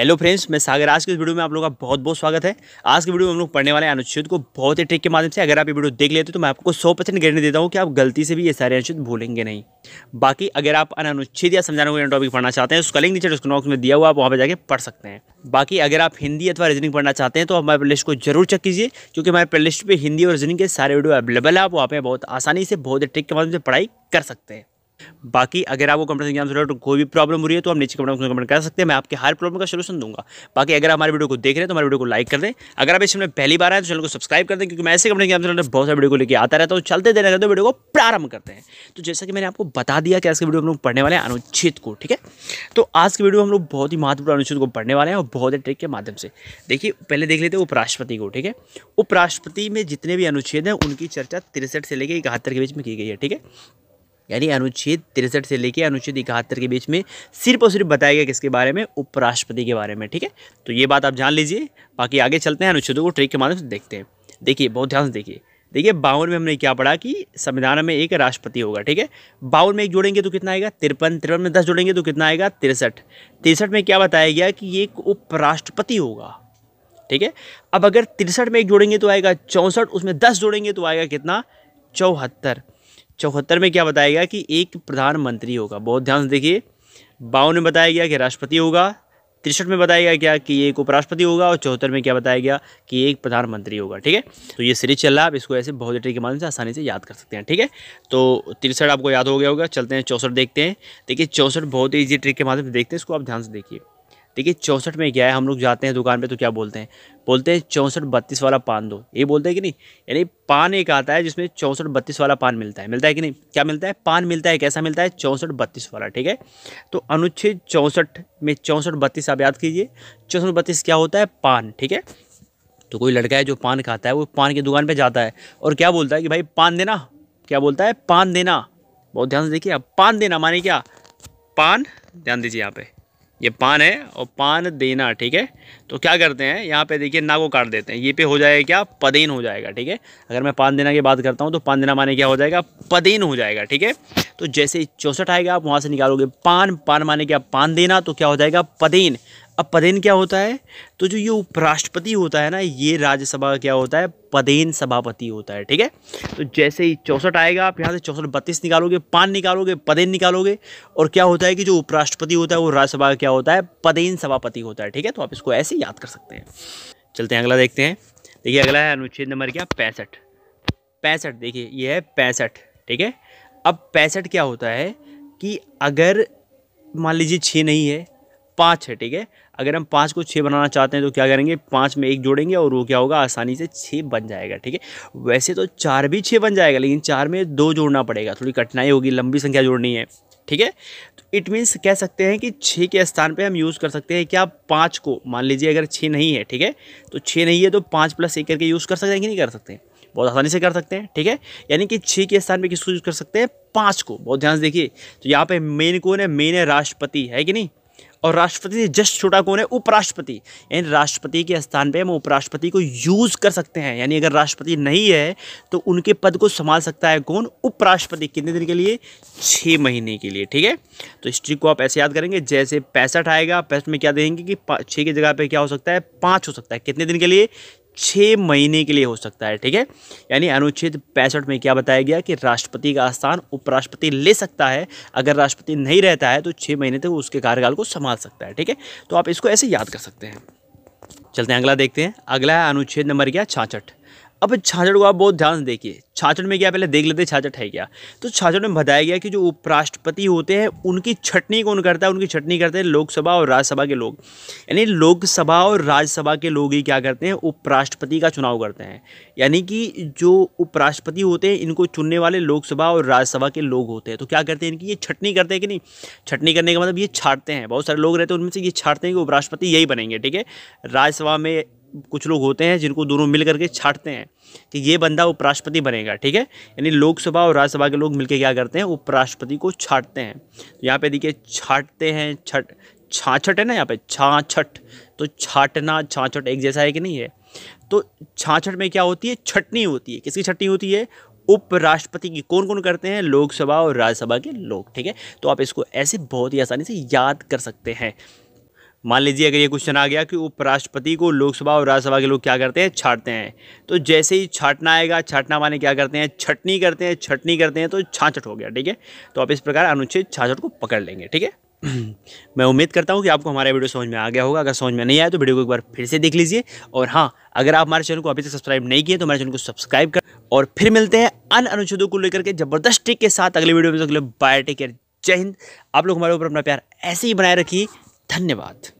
hello friends मैं सागर आज के इस वीडियो में आप लोगों का बहुत बहुत स्वागत है आज के वीडियो में हम लोग पढ़ने वाले अनुच्छेद को बहुत ही ट्रिक के माध्यम से अगर आप ये वीडियो देख लेते हो तो मैं आपको सौ परसेंट गारंटी देता हूँ कि आप गलती से भी ये सारे अनुच्छेद भूलेंगे नहीं बाकी अगर आप अन अनुच्छेद या समझाने को टॉपिक पढ़ना चाहते हैं उसका लिंक नीचे डिस्क्रिप्शन में दिया हुआ आप वहाँ पर जाकर पढ़ सकते हैं बाकी अगर आप हिंदी अथवा रीजनिंग पढ़ना चाहते हैं तो आप हमारे प्लेलिस्ट को जरूर चेक कीजिए क्योंकि हमारे प्लेलिस्ट पर हिंदी और रीजनिंग के सारे वीडियो अवेलेबल है आप वहाँ पर बहुत आसानी से बहुत ट्रिक के माध्यम से पढ़ाई कर सकते हैं बाकी अगर आपको कंप्यूटर एग्जाम से रिलेटेड तो कोई भी प्रॉब्लम हो रही है तो हम नीचे कमेंट कमेंट कर सकते हैं मैं आपके हर प्रॉब्लम का सलूशन दूंगा बाकी अगर हमारे वीडियो को देख रहे हैं तो हमारे वीडियो को लाइक कर दें अगर आप इस चैनल पहली बार आए तो चैनल को सब्सक्राइब कर दें क्योंकि मैं ऐसे कंप्यूटर एग्जाम से रिलेटेड बहुत सारे वीडियो को लेकर आता रहता हूँ चलते देने रहते वीडियो को प्रारंभ करते हैं तो जैसा कि मैंने आपको बता दिया कि आज के वीडियो हम लोग पढ़ने वाले हैं अनुच्छेद को ठीक है तो आज की वीडियो हम लोग बहुत ही महत्वपूर्ण अनुच्छेद को पढ़ने वाले हैं और बहुत ही ट्रिक के माध्यम से देखिए पहले देख लेते हैं उपराष्ट्रपति को ठीक है उपराष्ट्रपति में जितने भी अनुच्छेद हैं उनकी चर्चा तिरसठ से लेकर इकहत्तर के बीच में की गई है ठीक है यानी अनुच्छेद तिरसठ से लेकर अनुच्छेद इकहत्तर के बीच में सिर्फ और सिर्फ बताया गया किसके बारे में उपराष्ट्रपति के बारे में ठीक है तो ये बात आप जान लीजिए बाकी आगे चलते हैं अनुच्छेदों को ट्रिक के माध्यम से देखते हैं देखिए बहुत ध्यान से देखिए देखिए बावन में हमने क्या पढ़ा कि संविधान में एक राष्ट्रपति होगा ठीक है बावन में एक जोड़ेंगे तो कितना आएगा तिरपन तिरपन में दस जोड़ेंगे तो कितना आएगा तिरसठ तिरसठ में क्या बताया गया कि एक उपराष्ट्रपति होगा ठीक है अब अगर तिरसठ में एक जोड़ेंगे तो आएगा चौंसठ उसमें दस जोड़ेंगे तो आएगा कितना चौहत्तर चौहत्तर में क्या बताया गया कि एक प्रधानमंत्री होगा बहुत ध्यान से देखिए बावन में बताया गया कि राष्ट्रपति होगा तिरसठ में बताया गया क्या कि एक उपराष्ट्रपति होगा और चौहत्तर में क्या बताया गया कि एक प्रधानमंत्री होगा ठीक है तो ये सीरीज चल रहा है आप इसको ऐसे बहुत डेटे के माध्यम से आसानी से याद कर सकते हैं ठीक है तो तिरसठ आपको याद हो गया होगा चलते हैं चौंसठ देखते हैं देखिए चौंसठ बहुत ही ईजी ट्रिक के माध्यम से देखते हैं इसको आप ध्यान से देखिए देखिए चौंसठ में क्या है हम लोग जाते हैं दुकान पे तो क्या बोलते हैं बोलते हैं चौंसठ बत्तीस वाला पान दो ये बोलते हैं कि नहीं यानी पान एक आता है जिसमें चौंसठ बत्तीस वाला पान मिलता है मिलता है कि नहीं क्या मिलता है पान मिलता है कैसा मिलता है चौंसठ बत्तीस वाला ठीक है तो अनुच्छेद चौंसठ में चौंसठ बत्तीस आप याद कीजिए चौंसठ बत्तीस क्या होता है पान ठीक है तो कोई लड़का है जो पान खाता है वो पान की दुकान पर जाता है और क्या बोलता है कि भाई पान देना क्या बोलता है पान देना बहुत ध्यान से देखिए आप पान देना माने क्या पान ध्यान दीजिए यहाँ पे ये पान है और पान देना ठीक है तो क्या करते हैं यहाँ पे देखिए ना को काट देते हैं ये पे हो जाएगा क्या पदेन हो जाएगा ठीक है अगर मैं पान देना की बात करता हूँ तो पान देना माने क्या हो जाएगा पदेन हो जाएगा ठीक है तो जैसे चौसठ आएगा आप वहाँ से निकालोगे पान पान माने क्या पान देना तो क्या हो जाएगा पदेन अब पदेन क्या होता है तो जो ये उपराष्ट्रपति होता है ना ये राज्यसभा क्या होता है पदेन सभापति होता है ठीक है तो जैसे ही चौंसठ आएगा आप यहाँ से चौंसठ बत्तीस निकालोगे पान निकालोगे पदेन निकालोगे और क्या होता है कि जो उपराष्ट्रपति होता है वो राज्यसभा क्या होता है पदेन सभापति होता है ठीक है तो आप इसको ऐसे याद कर सकते हैं चलते हैं अगला देखते हैं देखिए अगला है अनुच्छेद नंबर क्या पैंसठ पैंसठ देखिए ये है पैंसठ ठीक है अब पैंसठ क्या होता है कि अगर मान लीजिए छः नहीं है पाँच है ठीक है अगर हम पाँच को छः बनाना चाहते हैं तो क्या करेंगे पाँच में एक जोड़ेंगे और वो क्या होगा आसानी से छः बन जाएगा ठीक है वैसे तो चार भी छः बन जाएगा लेकिन चार में दो जोड़ना पड़ेगा थोड़ी कठिनाई होगी लंबी संख्या जोड़नी है ठीक है तो इट मीन्स कह सकते हैं कि छः के स्थान पे हम यूज़ कर सकते हैं क्या पाँच को मान लीजिए अगर छः नहीं है ठीक है तो छः नहीं है तो पाँच प्लस एक करके यूज़ कर सकते हैं कि नहीं कर सकते हैं बहुत आसानी से कर सकते हैं ठीक है यानी कि छः के स्थान पे किसको यूज़ कर सकते हैं पाँच को बहुत ध्यान से देखिए तो यहाँ पे मेन कौन है मेन है राष्ट्रपति है कि नहीं और राष्ट्रपति जस्ट छोटा कौन है उपराष्ट्रपति यानी राष्ट्रपति के स्थान पे हम उपराष्ट्रपति को यूज़ कर सकते हैं यानी अगर राष्ट्रपति नहीं है तो उनके पद को संभाल सकता है कौन उपराष्ट्रपति कितने दिन के लिए छः महीने के लिए ठीक है तो इस ट्रिक को आप ऐसे याद करेंगे जैसे पैंसठ आएगा पैंसठ में क्या देंगे कि छः की जगह पर क्या हो सकता है पाँच हो सकता है कितने दिन के लिए छः महीने के लिए हो सकता है ठीक है यानी अनुच्छेद पैंसठ में क्या बताया गया कि राष्ट्रपति का स्थान उपराष्ट्रपति ले सकता है अगर राष्ट्रपति नहीं रहता है तो छः महीने तक उसके कार्यकाल को संभाल सकता है ठीक है तो आप इसको ऐसे याद कर सकते हैं चलते हैं अगला देखते हैं अगला है अनुच्छेद नंबर क्या छाछठ अब छाछड़ को आप बहुत ध्यान से देखिए छाछड़ में क्या पहले देख लेते हैं है क्या तो छाछड़ में बताया गया कि जो उपराष्ट्रपति होते हैं उनकी छटनी कौन करता है उनकी छटनी करते हैं लोकसभा और राज्यसभा के लोग यानी लोकसभा और राज्यसभा के लोग ही क्या करते हैं उपराष्ट्रपति का चुनाव करते हैं यानी कि जो उपराष्ट्रपति होते हैं इनको चुनने वाले लोकसभा और राज्यसभा के लोग होते हैं तो क्या करते हैं इनकी ये छटनी करते हैं कि नहीं छटनी करने का मतलब ये छाटते हैं बहुत सारे लोग रहते हैं उनमें से ये छाटते हैं कि उपराष्ट्रपति यही बनेंगे ठीक है राज्यसभा में कुछ लोग होते हैं जिनको दोनों मिल करके छाटते हैं कि ये बंदा उपराष्ट्रपति बनेगा ठीक है यानी लोकसभा और राज्यसभा के लोग मिलकर क्या करते हैं उपराष्ट्रपति को छाटते हैं यहाँ पे देखिए छाटते हैं छट छाछट है ना यहाँ पे छाछट तो छाटना छाछट एक जैसा है कि नहीं है तो छाछट में क्या होती है छटनी होती है किसकी छटनी होती है उपराष्ट्रपति की कौन कौन करते हैं लोकसभा और राज्यसभा के लोग ठीक है तो आप इसको ऐसे बहुत ही आसानी से याद कर सकते हैं मान लीजिए अगर ये क्वेश्चन आ गया कि उपराष्ट्रपति को लोकसभा और राज्यसभा के लोग क्या करते हैं छाटते हैं तो जैसे ही छाटना आएगा छाटना माने क्या करते हैं छटनी करते हैं छटनी करते हैं तो छाछट हो गया ठीक है तो आप इस प्रकार अनुच्छेद छाछट को पकड़ लेंगे ठीक है मैं उम्मीद करता हूँ कि आपको हमारा वीडियो समझ में आ गया होगा अगर समझ में नहीं आया तो वीडियो को एक बार फिर से देख लीजिए और हाँ अगर आप हमारे चैनल को अभी तक सब्सक्राइब नहीं किए तो हमारे चैनल को सब्सक्राइब कर और फिर मिलते हैं अन अनुच्छेदों को लेकर के जबरदस्त के साथ अगले वीडियो में बायोटेक जय हिंद आप लोग हमारे ऊपर अपना प्यार ऐसे ही बनाए रखिए धन्यवाद